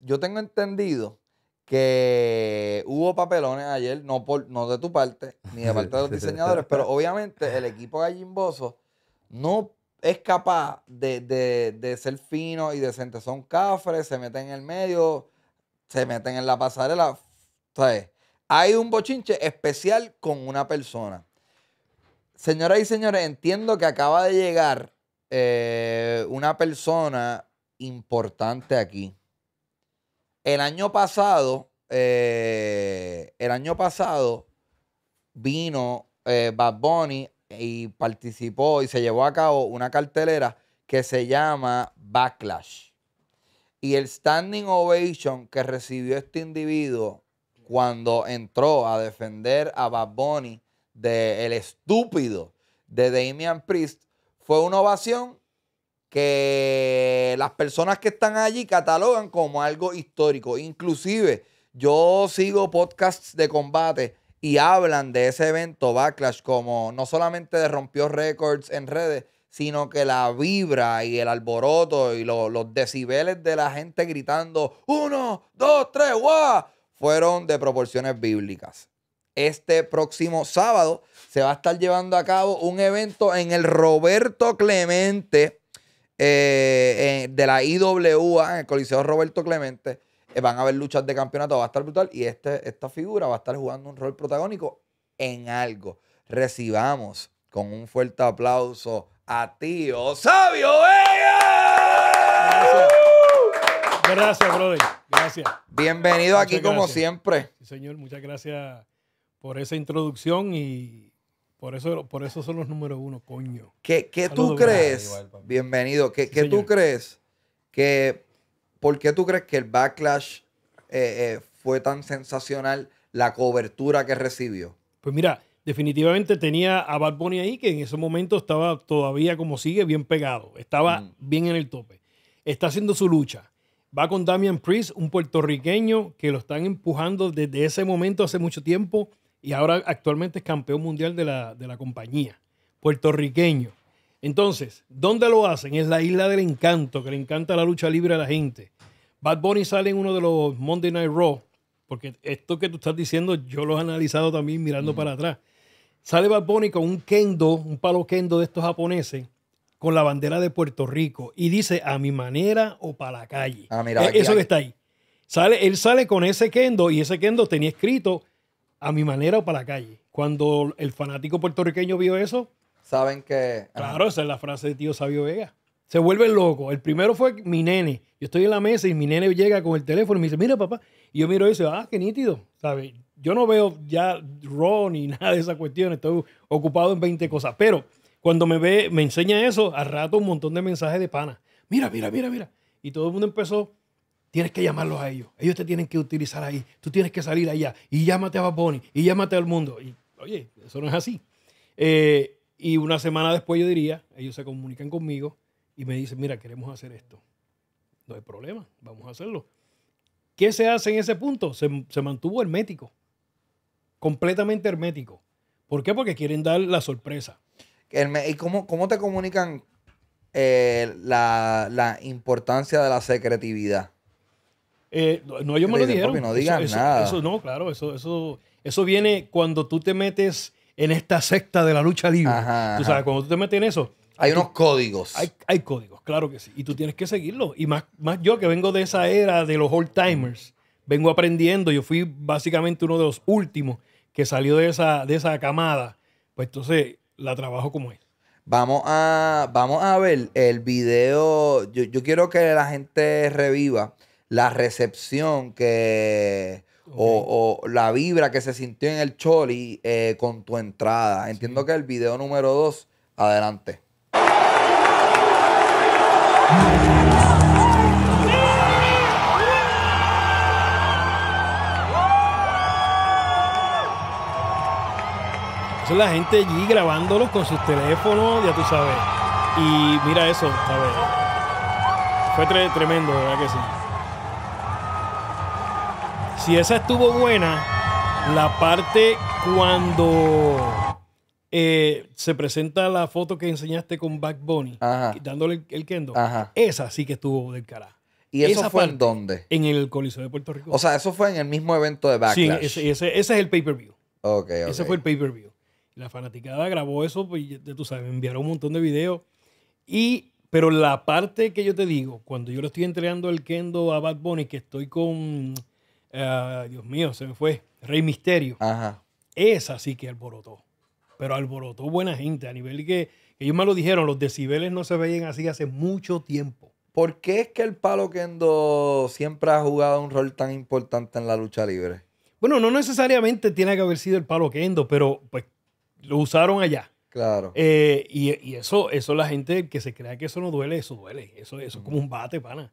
yo tengo entendido que hubo papelones ayer, no, por, no de tu parte, ni de parte de los diseñadores, pero obviamente el equipo gallimboso no es capaz de, de, ser fino y decente. Son cafres, se meten en el medio, se meten en la pasarela. Hay un bochinche especial con una persona. Señoras y señores, entiendo que acaba de llegar eh, una persona importante aquí. El año pasado, eh, el año pasado vino eh, Bad Bunny y participó y se llevó a cabo una cartelera que se llama Backlash. Y el standing ovation que recibió este individuo cuando entró a defender a Bad Bunny del estúpido de Damian Priest fue una ovación que las personas que están allí catalogan como algo histórico. Inclusive yo sigo podcasts de combate y hablan de ese evento Backlash como no solamente de rompió récords en redes, sino que la vibra y el alboroto y los decibeles de la gente gritando uno, dos, tres, guau, fueron de proporciones bíblicas. Este próximo sábado se va a estar llevando a cabo un evento en el Roberto Clemente eh, eh, de la IWA en el Coliseo Roberto Clemente. Eh, van a haber luchas de campeonato, va a estar brutal. Y este, esta figura va a estar jugando un rol protagónico en algo. Recibamos con un fuerte aplauso a Tío Sabio Vega. Gracias, brother. Gracias. Bienvenido aquí como siempre. señor, muchas gracias por esa introducción y por eso, por eso son los número uno, coño. ¿Qué, tú crees? bienvenido. ¿Qué, tú crees que... ¿Por qué tú crees que el backlash eh, eh, fue tan sensacional la cobertura que recibió? Pues mira, definitivamente tenía a Bad Bunny ahí, que en ese momento estaba todavía como sigue, bien pegado. Estaba bien en el tope. Está haciendo su lucha. Va con Damian Priest, un puertorriqueño que lo están empujando desde ese momento hace mucho tiempo y ahora actualmente es campeón mundial de la, compañía, puertorriqueño. Entonces, ¿dónde lo hacen? Es la isla del encanto, que le encanta la lucha libre a la gente. Bad Bunny sale en uno de los Monday Night Raw, porque esto que tú estás diciendo yo lo he analizado también mirando para atrás. Sale Bad Bunny con un kendo, un palo kendo de estos japoneses, con la bandera de Puerto Rico y dice a mi manera o para la calle. Ah, mira, eh, eso que está ahí. Sale, él sale con ese kendo y ese kendo tenía escrito a mi manera o para la calle. Cuando el fanático puertorriqueño vio eso, saben que. Claro, esa es la frase de tío Sabio Vega. Se vuelve loco. El primero fue mi nene. Yo estoy en la mesa y mi nene llega con el teléfono y me dice, mira papá. Y yo miro y dice, ah, qué nítido. Yo no veo ya Ron ni nada de esa cuestión. Estoy ocupado en 20 cosas. Pero cuando me ve, me enseña eso, al rato un montón de mensajes de pana. Mira, mira, mira, mira. Y todo el mundo empezó Tienes que llamarlos a ellos. Ellos te tienen que utilizar ahí. Tú tienes que salir allá. Y llámate a Baboni. Y llámate al mundo. Y, oye, eso no es así. Eh, y una semana después yo diría, ellos se comunican conmigo y me dicen, mira, queremos hacer esto. No hay problema, vamos a hacerlo. ¿Qué se hace en ese punto? Se, mantuvo hermético. Completamente hermético. ¿Por qué? Porque quieren dar la sorpresa. ¿Y cómo, te comunican eh, la, la importancia de la secretividad? Eh, no, ellos me lo dijeron. no eso, no, claro, eso, eso, eso viene cuando tú te metes en esta secta de la lucha libre. tú cuando tú te metes en eso. Hay, unos códigos. Hay, códigos, claro que sí. Y tú tienes que seguirlo. Y más, más yo que vengo de esa era de los old timers, vengo aprendiendo. Yo fui básicamente uno de los últimos que salió de esa, de esa camada. Pues entonces la trabajo como es. Vamos a, vamos a ver el video. Yo, yo quiero que la gente reviva la recepción que o, la vibra que se sintió en el Choli eh, con tu entrada. Entiendo que el video número 2, adelante. la gente allí grabándolo con sus teléfonos, ya tú sabes. Y mira eso, ver. Fue tremendo, ¿verdad que sí? si esa estuvo buena, la parte cuando eh, se presenta la foto que enseñaste con Back Bunny, dándole el, kendo, esa sí que estuvo del carajo. ¿Y eso esa fue en dónde? En el Coliseo de Puerto Rico. O sea, eso fue en el mismo evento de Backlash. Sí, ese, es el pay-per-view. Okay, okay. Ese fue el pay-per-view. La fanaticada grabó eso, pues, tú sabes, me enviaron un montón de videos. Y, pero la parte que yo te digo, cuando yo le estoy entregando el kendo a Bad Bunny, que estoy con eh, Dios mío, se me fue. Rey Misterio. Esa sí que alborotó. Pero alborotó buena gente a nivel que, ellos me lo dijeron, los decibeles no se veían así hace mucho tiempo. ¿Por qué es que el palo Kendo siempre ha jugado un rol tan importante en la lucha libre? Bueno, no necesariamente tiene que haber sido el palo Kendo, pero pues lo usaron allá. Claro. Eh, y, eso, eso la gente que se crea que eso no duele, eso duele. Eso, es como un bate, pana.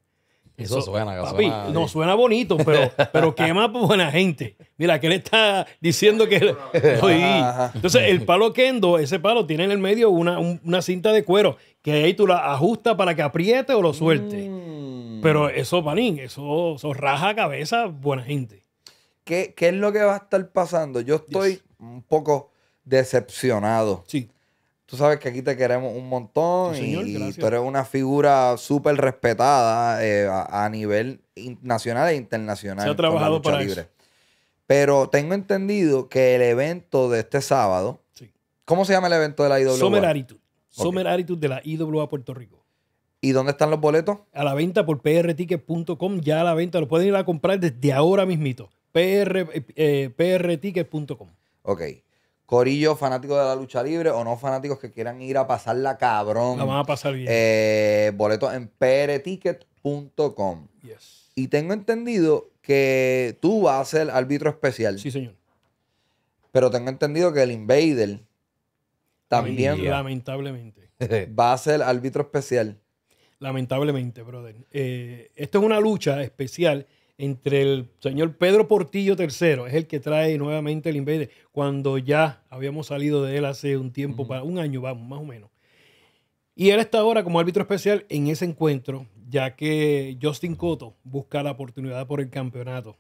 Eso, suena, papi, no suena bonito, pero, pero quema buena gente. Mira, que él está diciendo que... Entonces, el palo kendo, ese palo tiene en el medio una, cinta de cuero que ahí tú la ajustas para que apriete o lo suelte. Mm. Pero eso, panín, eso, eso, raja cabeza buena gente. ¿Qué, es lo que va a estar pasando? Yo estoy un poco decepcionado. Sí. Tú sabes que aquí te queremos un montón y, tú eres una figura súper respetada eh, a, nivel nacional e internacional. Se ha trabajado para libre. Pero tengo entendido que el evento de este sábado, ¿cómo se llama el evento de la IWA? Summer Attitude. Summer de la IWA Puerto Rico. ¿Y dónde están los boletos? A la venta por prticket.com, ya a la venta, lo pueden ir a comprar desde ahora mismito. PR, eh, prticket.com. Ok. Corillo, fanático de la lucha libre o no fanáticos que quieran ir a pasarla cabrón. La van a pasar bien. Eh, boletos en pereticket.com. Y tengo entendido que tú vas a ser árbitro especial. Sí, señor. Pero tengo entendido que el Invader también. Lamentablemente. Va a ser árbitro especial. Lamentablemente, brother. Eh, esto es una lucha especial entre el señor Pedro Portillo III, es el que trae nuevamente el Invader, cuando ya habíamos salido de él hace un tiempo, para un año, vamos, más o menos. Y él está ahora como árbitro especial en ese encuentro, ya que Justin Cotto busca la oportunidad por el campeonato.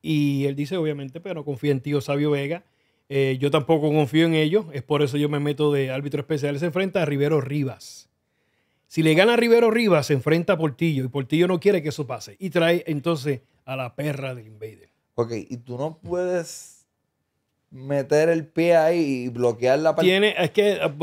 Y él dice, obviamente, pero no confía en tío Sabio Vega. Eh, yo tampoco confío en ellos, es por eso yo me meto de árbitro especial. Se enfrenta a Rivero Rivas. Si le gana Rivero Rivas, se enfrenta a Portillo y Portillo no quiere que eso pase. Y trae entonces a la perra del Invader. Ok, y tú no puedes meter el pie ahí y bloquear la partida. Tiene, es que, ah,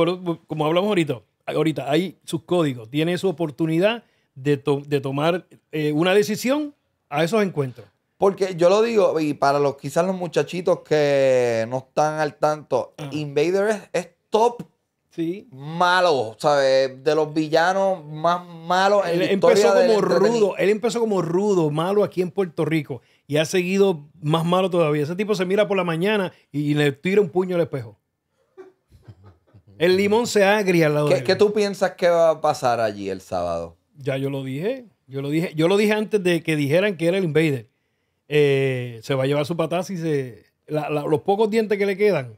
como hablamos ahorita, ahorita hay sus códigos, tiene su oportunidad de, tomar eh, una decisión a esos encuentros. Porque yo lo digo, y para los quizás los muchachitos que no están al tanto, ah. Invader es, es top Sí. Malo, ¿sabes? De los villanos más malos él empezó como rudo, Él empezó como rudo, malo aquí en Puerto Rico y ha seguido más malo todavía. Ese tipo se mira por la mañana y le tira un puño al espejo. El limón se agria al ¿Qué, ¿Qué tú piensas que va a pasar allí el sábado? Ya yo lo dije. Yo lo dije, yo lo dije antes de que dijeran que era el invader. Eh, se va a llevar su patada y se. los pocos dientes que le quedan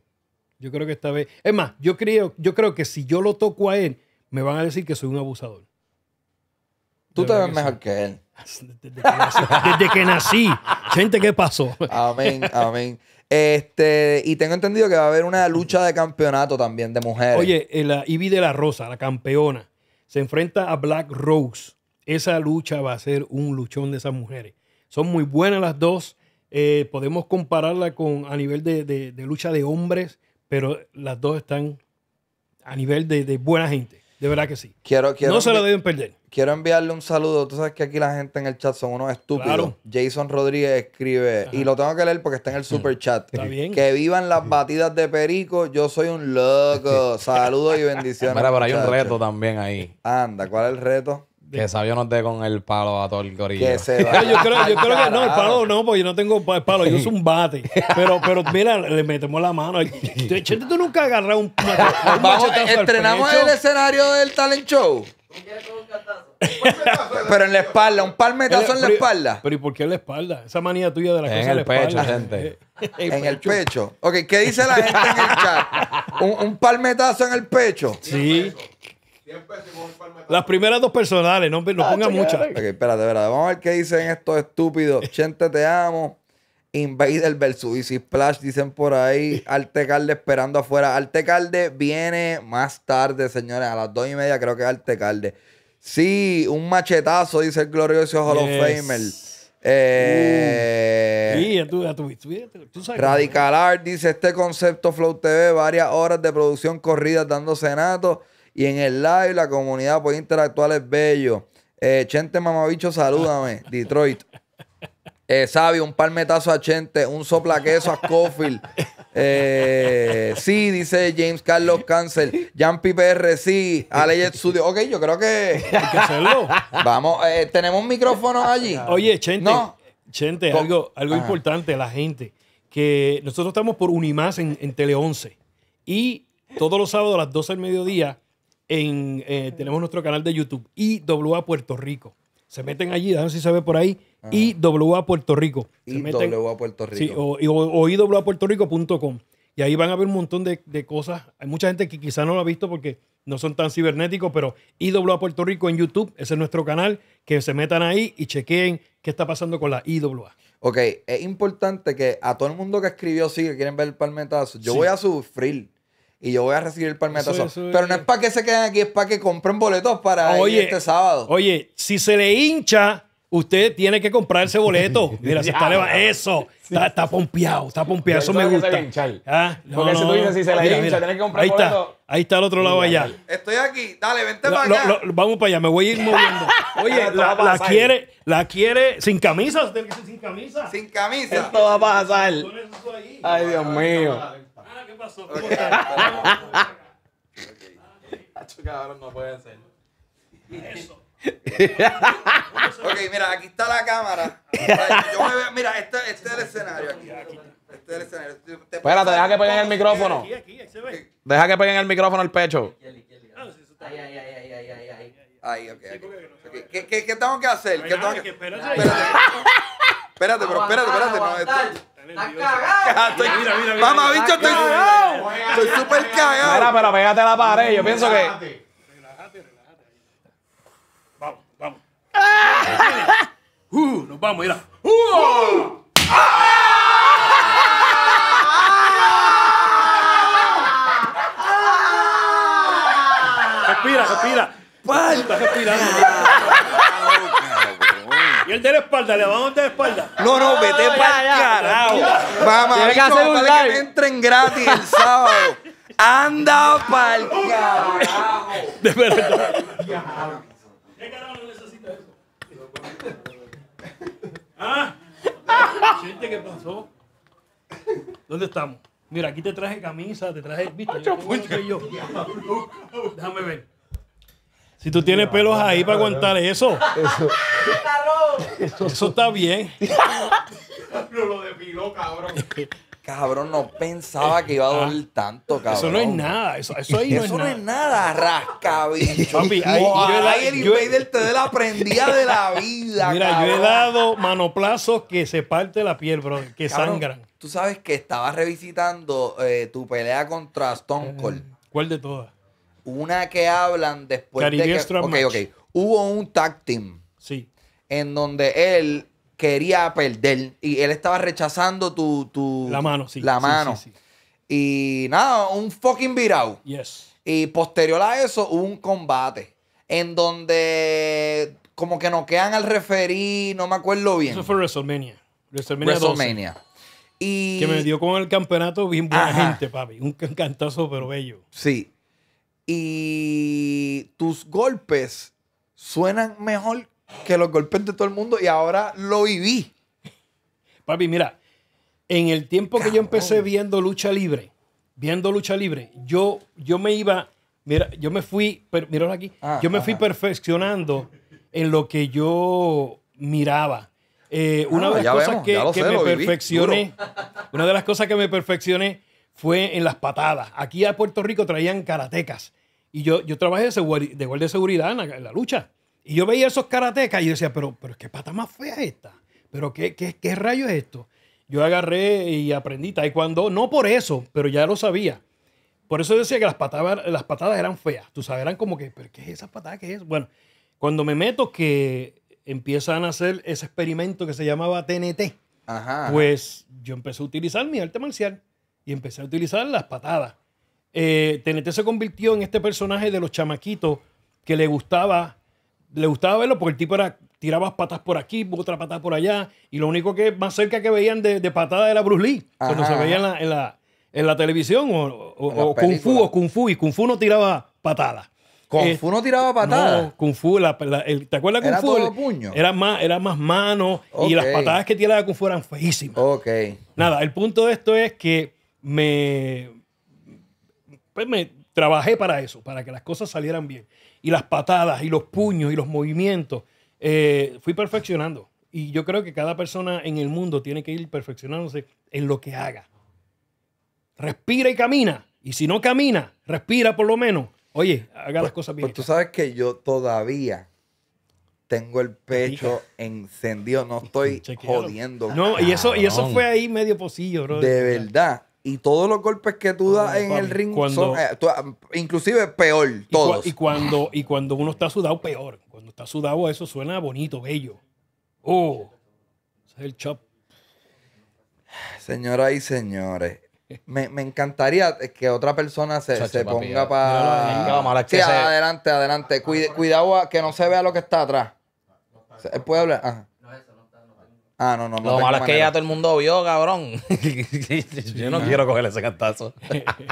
yo creo que esta vez. Es más, yo creo, yo creo que si yo lo toco a él, me van a decir que soy un abusador. Tú te ves mejor que él. Desde que nací. Gente, ¿qué pasó? Amén, amén. Este, y tengo entendido que va a haber una lucha de campeonato también de mujeres. Oye, eh, la Ivy de la Rosa, la campeona, se enfrenta a Black Rose. Esa lucha va a ser un luchón de esas mujeres. Son muy buenas las dos. Eh, podemos compararla con a nivel de lucha de hombres pero las dos están a nivel de, buena gente. De verdad que sí. Quiero, quiero no se lo deben perder. Quiero enviarle un saludo. Tú sabes que aquí la gente en el chat son unos estúpidos. Jason Rodríguez escribe, y lo tengo que leer porque está en el mm. super chat. Está bien. Que vivan las batidas de perico. Yo soy un loco. Saludos y bendiciones. Mira, pero hay un reto también ahí. Anda, ¿cuál es el reto? Que Sabio no te con el palo a todo el gorillo. yo, creo, que no, el palo no, porque yo no tengo palo, yo uso un bate. Pero, mira, le metemos la mano. Chente, tú nunca agarras un, palo. Vamos, entrenamos el escenario del talent show. pero en la espalda, un palmetazo eh, en la espalda. Pero ¿y por qué en la espalda? Esa manía tuya de la en la el en el pecho, Gente. Eh, en, eh, el pecho. Ok, ¿qué dice la gente en el chat? un palmetazo en el pecho? Sí. Las primeras dos personales, no, no ah, ponga muchas. Ok, espérate, Vamos a ver qué dicen estos estúpidos. Chente, te amo. Invader versus si Splash, dicen por ahí. Artecalde esperando afuera. Artecalde viene más tarde, señores. A las dos y media creo que es Artecalde. Sí, un machetazo, dice el glorioso Hall of Radical Art dice este concepto Flow TV, varias horas de producción corridas dando cenato. Y en el live la comunidad puede interactuar, es bello. Eh, Chente Mamabicho, salúdame, Detroit. Sabio, eh, un palmetazo a Chente, un sopla queso a Scofield. Eh, sí, dice James Carlos Cancel. Jan Piper sí. Alejet Studio. Ok, yo creo que. Vamos, tenemos un micrófono allí. Oye, Chente. No. Chente, algo, importante, la gente. Que nosotros estamos por Unimás en, en Tele 11. Y todos los sábados a las 12 del mediodía eh, tenemos nuestro canal de YouTube, IWA Puerto Rico. Se meten allí, a si se ve por ahí, ah. IWA Puerto Rico. Se IWA Puerto Rico. Sí, o, iwa o Rico.com. Y ahí van a ver un montón de, cosas. Hay mucha gente que quizás no lo ha visto porque no son tan cibernéticos, pero IWA Puerto Rico en YouTube, ese es nuestro canal, que se metan ahí y chequeen qué está pasando con la IWA. Ok, es importante que a todo el mundo que escribió, sí, que quieren ver el palmetazo, yo voy a sufrir y yo voy a recibir el palmetazo. Pero no es para que se queden aquí, es para que compren boletos para este sábado. Oye, si se le hincha, usted tiene que ese boleto. Mira, si está va. Eso. Está, pompeado, está pompeado. Eso me gusta. Ah, Porque si tú dices, si se hincha, que comprar ahí Está, ahí está el otro lado allá. Estoy aquí. Dale, vente para allá. vamos para allá. Me voy a ir moviendo. Oye, la, la quiere, la quiere sin camisa. que sin camisa. Sin camisa. Esto va a pasar. Ay, Dios mío pasó? okay. está? okay. no puede ser. Eso. ok, mira, aquí está la cámara. Yo me veo, mira, este, este es el escenario aquí. Este es el escenario. Espérate, deja que peguen el micrófono. Aquí, aquí, se ve. Deja que peguen el micrófono al pecho. Ay, ay, ay, ay, ay, ay. Ahí, ok. okay. ¿Qué, qué, qué tengo que hacer? ¿Qué tengo que... Espérate, espérate, pero espérate, espérate. No, esto... Estás cagado. Estoy, mira, mira, mira. Mamá, bicho, estoy cagado. Estoy súper cagado. Mira, pero pégate la pared. Yo pienso que. Relájate, relájate. Vamos, vamos. Uh, nos vamos, mira. Uh. ¡Ah! Respira, respira. Puta, respirando. Y el de la espalda, le vamos de la espalda. No, no, vete ah, para el carajo. vamos. Tiene que hacer para que entren gratis el sábado. Anda para carajo. De verdad. ¿Qué carajo no necesita eso? ¿Ah? Gente, ¿qué pasó? ¿Dónde estamos? Mira, aquí te traje camisa, te traje. ¿Viste? Yo, yo? Déjame ver. Si tú tienes pelos ahí para aguantar eso. Eso. está bien. No lo depiló, cabrón. Cabrón, no pensaba que iba a ah. doler tanto, cabrón. Eso no es nada. Eso, no es nada. Eso no rasca, bicho. yo el te la de la vida, Mira, yo he dado manoplazos que se parte la piel, bro, que sangran. Tú sabes que estabas revisitando eh, tu pelea contra Stone eh, Cold. ¿Cuál de todas? Una que hablan después de que... ok, ok. Hubo un tag team. Sí. En donde él quería perder y él estaba rechazando tu... la mano, sí. La mano. Y nada, un fucking virao. Yes. Y posterior a eso hubo un combate en donde como que nos quedan al referir no me acuerdo bien. Eso fue WrestleMania. WrestleMania. WrestleMania. Y... Que me dio con el campeonato bien buena gente, papi. Un cantazo, pero bello. Sí y tus golpes suenan mejor que los golpes de todo el mundo y ahora lo viví. Papi, mira, en el tiempo que yo empecé viendo lucha libre, viendo lucha libre, yo, yo me iba, mira, yo me fui, aquí, ah, yo me fui perfeccionando en lo que yo miraba. Eh, una ah, de las cosas que, me perfeccioné, una de las cosas que me perfeccioné fue en las patadas. Aquí a Puerto Rico traían karatecas y yo, trabajé de, de guardia de seguridad en la, lucha. Y yo veía esos karatecas y decía, pero, pero qué pata más fea es esta. Pero qué, qué, qué rayo es esto. Yo agarré y aprendí y taekwondo, no por eso, pero ya lo sabía. Por eso decía que las patadas, las patadas eran feas. Tú sabes, eran como que, ¿pero qué es esa patada? ¿Qué es? Bueno, cuando me meto que empiezan a hacer ese experimento que se llamaba TNT, pues yo empecé a utilizar mi arte marcial y empecé a utilizar las patadas eh, TNT se convirtió en este personaje de los chamaquitos que le gustaba, le gustaba verlo porque el tipo era, tiraba patas por aquí, otra patada por allá, y lo único que más cerca que veían de, patada era Bruce Lee, cuando se veía en la, televisión, o, Kung Fu, o Kung Fu, y Kung Fu no tiraba patadas. Kung eh, Fu no tiraba patadas. No, Kung Fu, ¿te acuerdas era Kung Fu? Era más, era más y las patadas que tiraba Kung Fu eran feísimas. Ok. Nada, el punto de esto es que me, pues me trabajé para eso, para que las cosas salieran bien. Y las patadas, y los puños, y los movimientos. Eh, fui perfeccionando. Y yo creo que cada persona en el mundo tiene que ir perfeccionándose en lo que haga. Respira y camina. Y si no camina, respira por lo menos. Oye, haga las pues, cosas pues bien. Pues tú sabes que yo todavía tengo el pecho encendido, no estoy jodiendo. No, y eso, y eso fue ahí medio pocillo, bro. De verdad. Y todos los golpes que tú ah, das en el ring son, eh, ah, inclusive peor, y todos. y, cuando, y cuando uno está sudado, peor. Cuando está sudado, eso suena bonito, bello. Oh, ese es el chop. Señoras y señores, me, encantaría eh, que otra persona se, ponga para. adelante, adelante. cuidado que no se vea lo que está atrás. ¿Puede hablar? Ajá. Ah, no, no. no lo malo es que ya todo el mundo vio, cabrón. Yo no, quiero coger ese cantazo.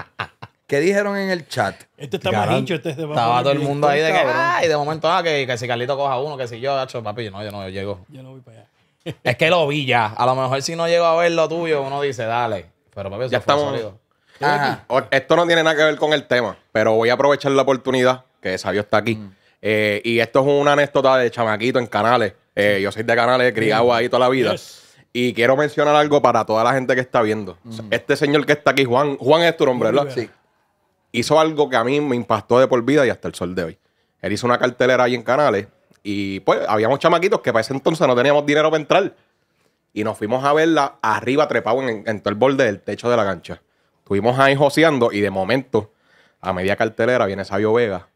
¿Qué dijeron en el chat? Esto está mal hincho, este es de Estaba todo el mundo ahí de que, ay, de momento, ah, que, que si Carlito coja uno, que si yo, hacho, papi, yo no, yo no, yo llego. Yo no vi para allá. es que lo vi ya. A lo mejor si no llego a ver lo tuyo, uno dice, dale. Pero papi, eso ya fue estamos. Esto no tiene nada que ver con el tema, pero voy a aprovechar la oportunidad que Sabio está aquí. Mm. Eh, y esto es una anécdota de chamaquito en canales. Eh, yo soy de Canales, criado ahí toda la vida. Y quiero mencionar algo para toda la gente que está viendo. Mm. este señor que está aquí, Juan, Juan es tu nombre, ¿verdad? Sí. Hizo algo que a mí me impactó de por vida y hasta el sol de hoy. Él hizo una cartelera ahí en Canales y pues habíamos chamaquitos que para ese entonces no teníamos dinero para entrar. Y nos fuimos a verla arriba trepado en, en todo el borde del techo de la cancha. Estuvimos ahí joseando y de momento, a media cartelera, viene Sabio Vega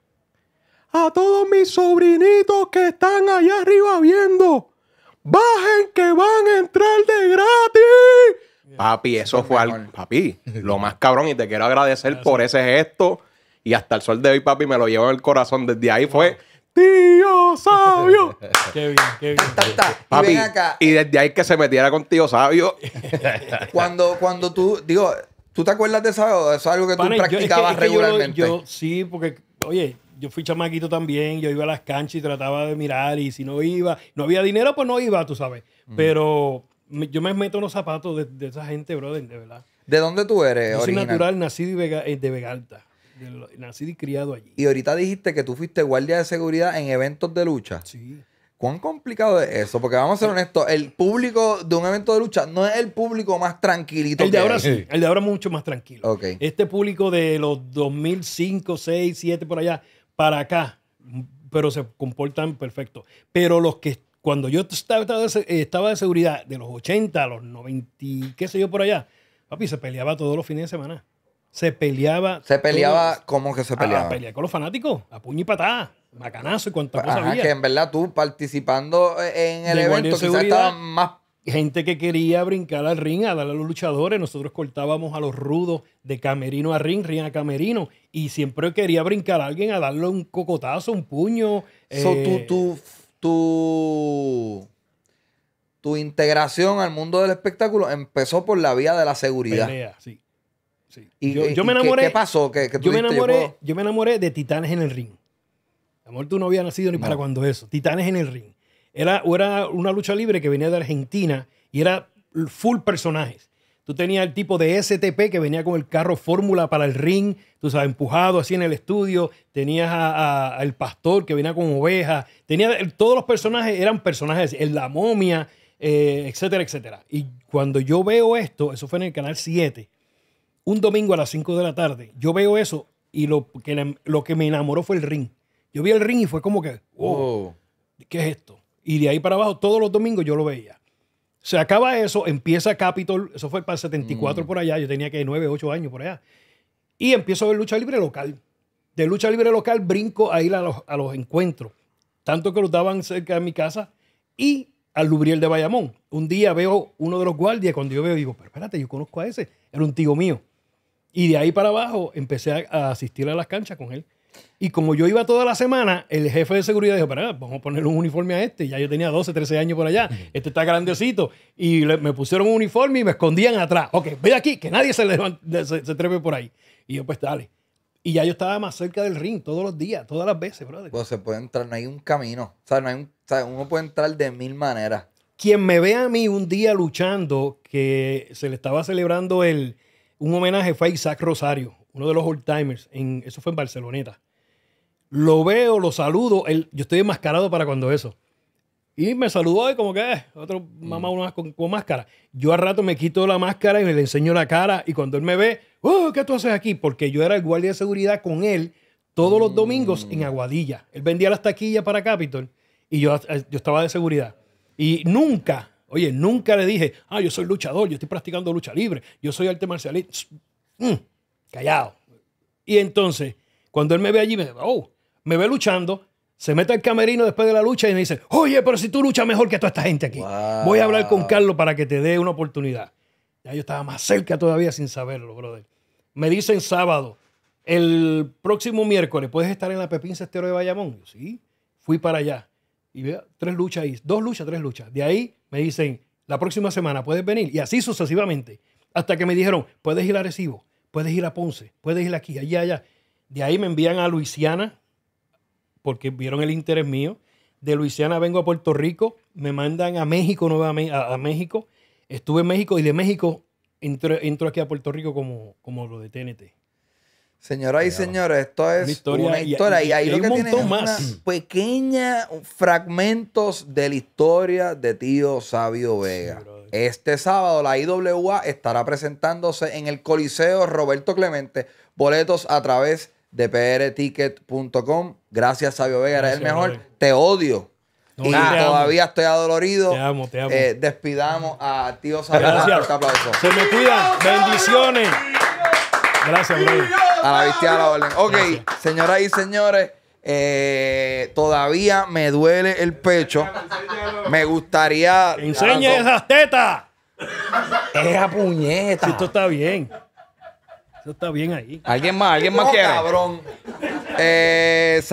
a todos mis sobrinitos que están allá arriba viendo. Bajen que van a entrar de gratis. Papi, eso fue algo. Papi, lo más cabrón. Y te quiero agradecer por ese gesto. Y hasta el sol de hoy, papi, me lo llevo en el corazón. Desde ahí fue. Tío Sabio. qué bien, qué bien. Papi, y, acá. y eh. desde ahí que se metiera con Tío Sabio. cuando, cuando tú, digo, ¿tú te acuerdas de eso? ¿Es algo que tú practicabas regularmente? sí, porque, oye, yo fui chamaquito también, yo iba a las canchas y trataba de mirar y si no iba, no había dinero, pues no iba, tú sabes. Pero yo me meto en los zapatos de, esa gente, brother, de verdad. ¿De dónde tú eres? Yo original? soy natural, nacido y eh, de Vegalta. nacido y criado allí. Y ahorita dijiste que tú fuiste guardia de seguridad en eventos de lucha. Sí. ¿Cuán complicado es eso? Porque vamos a ser honestos, el público de un evento de lucha no es el público más tranquilito. El de ahora sí, el de ahora mucho más tranquilo. Este público de los 2005, 6, 7 por allá, para acá, pero se comportan perfecto. Pero los que cuando yo estaba de seguridad de los 80 a los 90, qué sé yo por allá, papi se peleaba todos los fines de semana. Se peleaba. Se peleaba, como que se peleaba? A pelear con los fanáticos, a puño y patada, macanazo y cuánta pues, cosa había. que en verdad tú participando eh, en el evento quizás estabas más gente que quería brincar al ring a darle a los luchadores. Nosotros cortábamos a los rudos de camerino a ring, ring a camerino. Y siempre quería brincar a alguien a darle un cocotazo, un puño. Eso tu, eh, tu, tu, integración al mundo del espectáculo empezó por la vía de la seguridad. sí. sí. Y, yo, me enamoré. ¿Qué, pasó? yo, me enamoré, de Titanes en el ring. Amor, tú no habías nacido ni para cuando eso. Titanes en el ring. Era, una lucha libre que venía de Argentina y era full personajes. Tú tenías el tipo de STP que venía con el carro Fórmula para el ring, tú sabes, empujado así en el estudio. Tenías a, el pastor que venía con ovejas. Tenía, todos los personajes eran personajes, en la momia, eh, etcétera, etcétera. Y cuando yo veo esto, eso fue en el canal 7, un domingo a las 5 de la tarde, yo veo eso y lo que, lo que me enamoró fue el ring. Yo vi el ring y fue como que, wow, oh. ¿qué es esto? Y de ahí para abajo, todos los domingos yo lo veía. Se acaba eso, empieza Capitol, eso fue para el 74 mm. por allá, yo tenía que 9, 8 años por allá. Y empiezo a ver lucha libre local. De lucha libre local brinco a ir a los, encuentros, tanto que los daban cerca de mi casa y al Lubriel de Bayamón. Un día veo uno de los guardias, cuando yo veo, digo, pero espérate, yo conozco a ese, era un tío mío. Y de ahí para abajo empecé a asistir a las canchas con él. Y como yo iba toda la semana, el jefe de seguridad dijo, para, vamos a ponerle un uniforme a este. Ya yo tenía 12, 13 años por allá. Este está grandecito. Y me pusieron un uniforme y me escondían atrás. Ok, ve aquí, que nadie se, se, trepe por ahí. Y yo, pues dale. Y ya yo estaba más cerca del ring todos los días, todas las veces, brother. Pues se puede entrar, no hay un camino. O sea, no hay un, uno puede entrar de mil maneras. Quien me ve a mí un día luchando, que se le estaba celebrando el, un homenaje fue Isaac Rosario, uno de los old timers, en, eso fue en Barceloneta. Lo veo, lo saludo, yo estoy enmascarado para cuando eso. Y me saludó y como que, eh, otro mamá mm. uno con, con, máscara. Yo al rato me quito la máscara y me le enseño la cara y cuando él me ve, uh, ¿qué tú haces aquí? Porque yo era el guardia de seguridad con él todos los domingos en mm. Aguadilla. Él vendía las taquillas para Capitol y yo, eh, yo estaba de seguridad. Y nunca, oye, nunca le dije, ah, yo soy luchador, yo estoy practicando lucha libre, yo soy arte marcialista. Mm callado. Y entonces, cuando él me ve allí, me oh, me ve luchando, se mete al camerino después de la lucha y me dice, oye, pero si tú luchas mejor que toda esta gente aquí, voy a hablar con Carlos para que te dé una oportunidad. Ya yo estaba más cerca todavía sin saberlo, brother. Me dicen sábado, el próximo miércoles, ¿puedes estar en la Pepín Cestero de Bayamón? sí, fui para allá. Y veo tres luchas ahí, dos luchas, tres luchas. De ahí me dicen, la próxima semana puedes venir. Y así sucesivamente. Hasta que me dijeron, puedes ir a Recibo puedes ir a Ponce, puedes ir aquí, allá, allá. De ahí me envían a Luisiana, porque vieron el interés mío. De Luisiana vengo a Puerto Rico, me mandan a México nuevamente, a, México. Estuve en México y de México entro, aquí a Puerto Rico como, como lo de TNT. Señoras y señores, esto es una historia. Y, ahí lo que tiene más. pequeña fragmentos de la historia de tío Sabio Vega. Este sábado la IWA estará presentándose en el Coliseo Roberto Clemente. Boletos a través de prticket.com. Gracias, Sabio Vega, eres el mejor. Te odio. y todavía estoy adolorido. Te amo, te amo. Eh, despidamos a tío Sabio. Gracias. Se me cuidan. Bendiciones. Gracias, bro. A la bestia de la orden. Ok, señoras y señores. Eh, todavía me duele el pecho. Me gustaría. ¡Enseña esas tetas! ¡Esa puñeta! esto está bien. Esto está bien ahí. ¿Alguien más? ¿Alguien más quiere? cabrón. Eh,